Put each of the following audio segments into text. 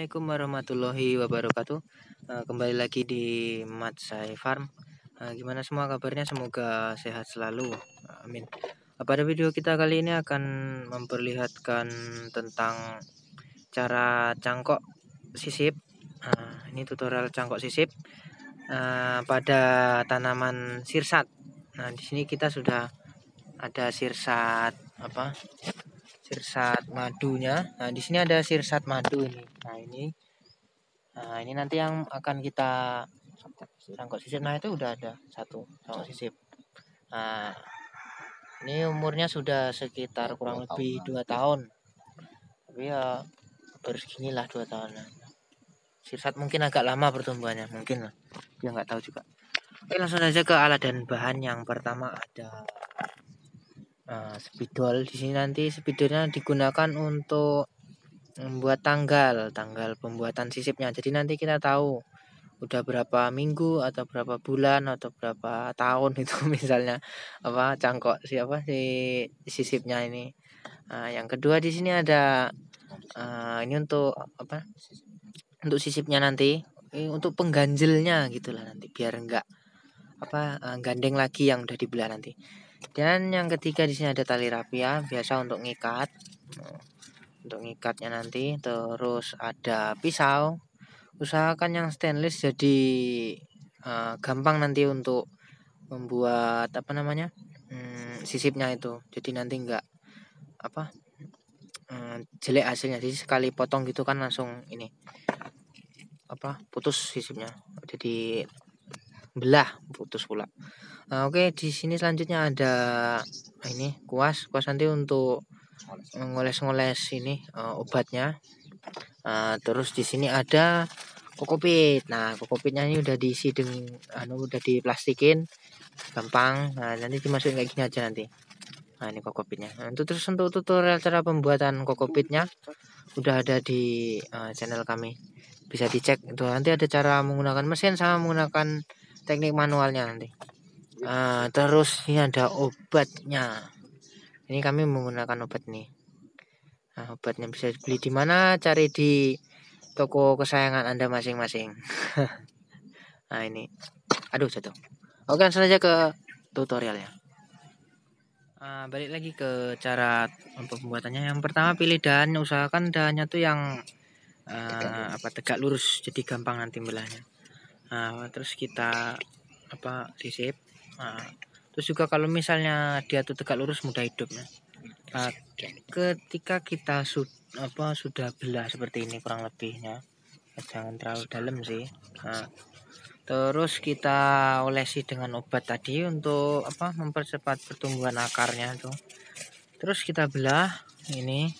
Assalamualaikum warahmatullahi wabarakatuh eh, Kembali lagi di Matsai Farm eh, Gimana semua kabarnya semoga sehat selalu Amin eh, Pada video kita kali ini akan memperlihatkan tentang cara cangkok sisip Ini tutorial cangkok sisip Pada tanaman sirsat Nah di sini kita sudah ada sirsat apa sirsat madunya. Nah, di sini ada sirsat madu ini. Nah, ini nah ini nanti yang akan kita sangkut sisip. Nah, itu udah ada satu sangkut sisip. Nah, ini umurnya sudah sekitar kurang lebih dua tahun. Tapi ya baru seginilah dua tahun. Sirsat mungkin agak lama pertumbuhannya, mungkin lah. Dia nggak tahu juga. Oke, langsung aja ke alat dan bahan yang pertama ada Nah, spidol di sini nanti spidolnya digunakan untuk membuat tanggal, tanggal pembuatan sisipnya. Jadi nanti kita tahu udah berapa minggu atau berapa bulan atau berapa tahun itu misalnya apa cangkok siapa si sisipnya ini nah, yang kedua di sini ada uh, ini untuk apa untuk sisipnya nanti ini untuk pengganjelnya gitulah nanti biar enggak apa uh, gandeng lagi yang udah dibelah nanti dan yang ketiga di sini ada tali rapia biasa untuk ngikat untuk ngikatnya nanti terus ada pisau usahakan yang stainless jadi uh, gampang nanti untuk membuat apa namanya hmm, sisipnya itu jadi nanti enggak apa hmm, jelek hasilnya jadi sekali potong gitu kan langsung ini apa putus sisipnya jadi belah putus pula nah, oke okay, di sini selanjutnya ada ini kuas kuas nanti untuk ngoles-ngoles ini uh, obatnya uh, terus di sini ada kokopit nah kokopitnya ini udah diisi dengan anu udah diplastikin gampang nah nanti dimasukin kayak gini aja nanti Nah ini kokopitnya. Nah, untuk terus untuk tutorial cara pembuatan kokopitnya udah ada di uh, channel kami. Bisa dicek itu nanti ada cara menggunakan mesin sama menggunakan teknik manualnya nanti uh, terus ini ada obatnya ini kami menggunakan obat nih nah, obatnya bisa beli di mana cari di toko kesayangan anda masing-masing nah ini aduh jatuh oke langsung aja ke tutorialnya uh, ah, balik lagi ke cara untuk pembuatannya yang pertama pilih dan usahakan dahannya tuh yang uh, apa tegak lurus jadi gampang nanti belahnya nah, terus kita apa sisip nah, terus juga kalau misalnya dia tuh tegak lurus mudah hidupnya nah, ketika kita sud apa sudah belah seperti ini kurang lebihnya ya jangan terlalu dalam sih nah, terus kita olesi dengan obat tadi untuk apa mempercepat pertumbuhan akarnya tuh terus kita belah ini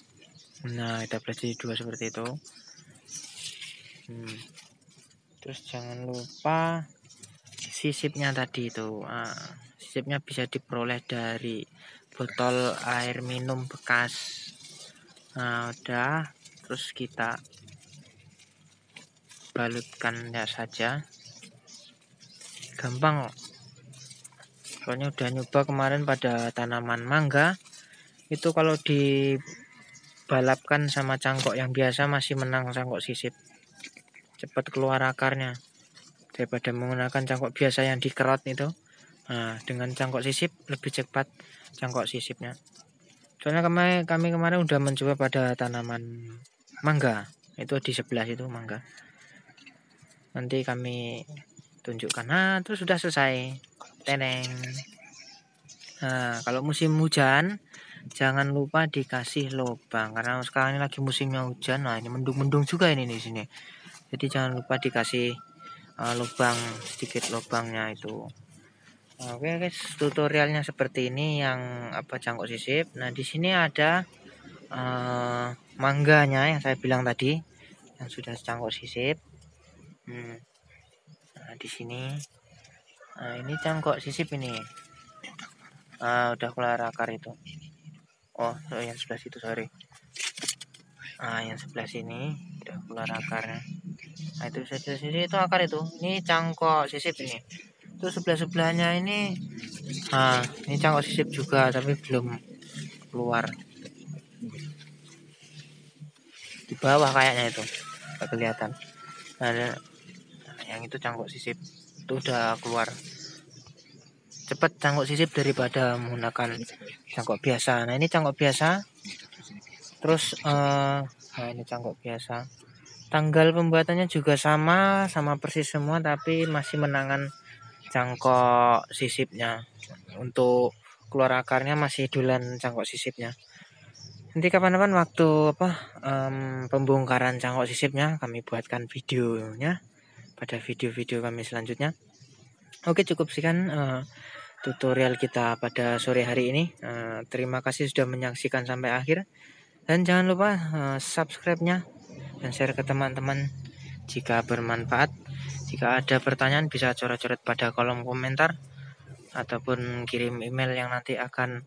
nah kita belah jadi dua seperti itu hmm terus jangan lupa sisipnya tadi itu ah, sisipnya bisa diperoleh dari botol air minum bekas nah udah terus kita balutkan ya saja gampang soalnya udah nyoba kemarin pada tanaman mangga itu kalau dibalapkan sama cangkok yang biasa masih menang cangkok sisip cepat keluar akarnya daripada menggunakan cangkok biasa yang dikerot itu nah, dengan cangkok sisip lebih cepat cangkok sisipnya soalnya kami, kami kemarin udah mencoba pada tanaman mangga itu di sebelah itu mangga nanti kami tunjukkan nah terus sudah selesai teneng nah kalau musim hujan jangan lupa dikasih lubang karena sekarang ini lagi musimnya hujan nah ini mendung-mendung juga ini di sini jadi jangan lupa dikasih uh, lubang sedikit lubangnya itu nah, oke okay, guys tutorialnya seperti ini yang apa cangkok sisip nah di sini ada uh, mangganya yang saya bilang tadi yang sudah cangkok sisip hmm. nah di sini nah, ini cangkok sisip ini ah udah keluar akar itu oh, oh yang sebelah situ sorry ah yang sebelah sini udah keluar akarnya nah itu sisi-sisi itu akar itu ini cangkok sisip ini itu sebelah-sebelahnya ini nah ini cangkok sisip juga tapi belum keluar di bawah kayaknya itu nggak kelihatan nah, yang itu cangkok sisip itu udah keluar cepat cangkok sisip daripada menggunakan cangkok biasa nah ini cangkok biasa terus uh, nah ini cangkok biasa tanggal pembuatannya juga sama sama persis semua tapi masih menangan cangkok sisipnya untuk keluar akarnya masih dulan cangkok sisipnya nanti kapan-kapan waktu apa um, pembongkaran cangkok sisipnya kami buatkan videonya pada video-video kami selanjutnya oke cukup sekian uh, tutorial kita pada sore hari ini uh, terima kasih sudah menyaksikan sampai akhir dan jangan lupa uh, subscribe-nya dan share ke teman-teman jika bermanfaat. Jika ada pertanyaan bisa coret-coret pada kolom komentar ataupun kirim email yang nanti akan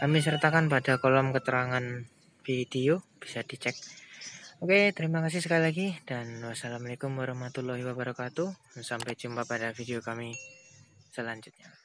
kami sertakan pada kolom keterangan video bisa dicek. Oke, terima kasih sekali lagi dan wassalamualaikum warahmatullahi wabarakatuh. Sampai jumpa pada video kami selanjutnya.